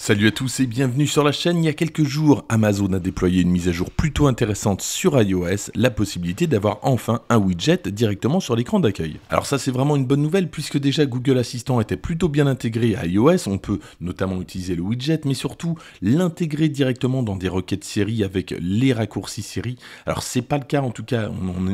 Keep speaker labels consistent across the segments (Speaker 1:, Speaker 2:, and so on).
Speaker 1: Salut à tous et bienvenue sur la chaîne. Il y a quelques jours, Amazon a déployé une mise à jour plutôt intéressante sur iOS, la possibilité d'avoir enfin un widget directement sur l'écran d'accueil. Alors ça c'est vraiment une bonne nouvelle puisque déjà Google Assistant était plutôt bien intégré à iOS, on peut notamment utiliser le widget mais surtout l'intégrer directement dans des requêtes séries avec les raccourcis séries. Alors c'est pas le cas en tout cas,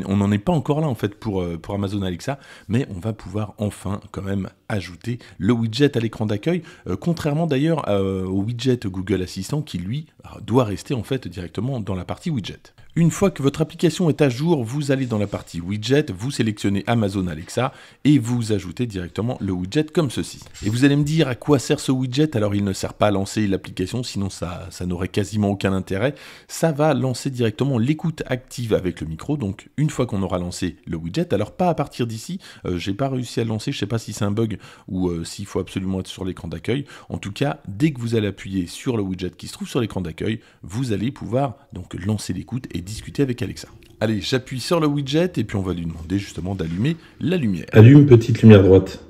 Speaker 1: on n'en est pas encore là en fait pour, euh, pour Amazon Alexa, mais on va pouvoir enfin quand même ajouter le widget à l'écran d'accueil, euh, contrairement d'ailleurs euh, au widget Google Assistant qui lui doit rester en fait directement dans la partie widget. Une fois que votre application est à jour, vous allez dans la partie widget, vous sélectionnez Amazon Alexa et vous ajoutez directement le widget comme ceci. Et vous allez me dire à quoi sert ce widget Alors il ne sert pas à lancer l'application, sinon ça, ça n'aurait quasiment aucun intérêt. Ça va lancer directement l'écoute active avec le micro. Donc une fois qu'on aura lancé le widget, alors pas à partir d'ici, euh, j'ai pas réussi à le lancer, je sais pas si c'est un bug ou euh, s'il faut absolument être sur l'écran d'accueil. En tout cas, dès que vous allez appuyer sur le widget qui se trouve sur l'écran d'accueil, vous allez pouvoir donc lancer l'écoute et discuter avec Alexa. Allez, j'appuie sur le widget et puis on va lui demander justement d'allumer la lumière. Allume petite lumière droite.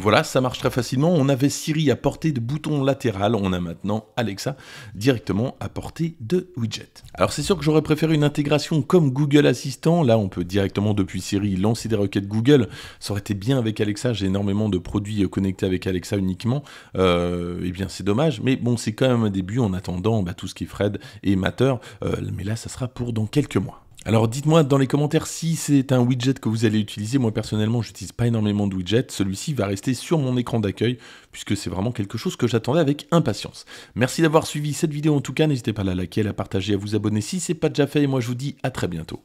Speaker 1: Voilà, ça marche très facilement. On avait Siri à portée de bouton latéral, on a maintenant Alexa directement à portée de widget. Alors c'est sûr que j'aurais préféré une intégration comme Google Assistant. Là, on peut directement depuis Siri lancer des requêtes Google. Ça aurait été bien avec Alexa. J'ai énormément de produits connectés avec Alexa uniquement. Euh, eh bien, c'est dommage. Mais bon, c'est quand même un début en attendant bah, tout ce qui est Fred et Matter. Euh, mais là, ça sera pour dans quelques mois. Alors dites-moi dans les commentaires si c'est un widget que vous allez utiliser. Moi personnellement, je n'utilise pas énormément de widgets. Celui-ci va rester sur mon écran d'accueil puisque c'est vraiment quelque chose que j'attendais avec impatience. Merci d'avoir suivi cette vidéo en tout cas. N'hésitez pas à la liker, à la partager, à vous abonner si c'est pas déjà fait. Et moi je vous dis à très bientôt.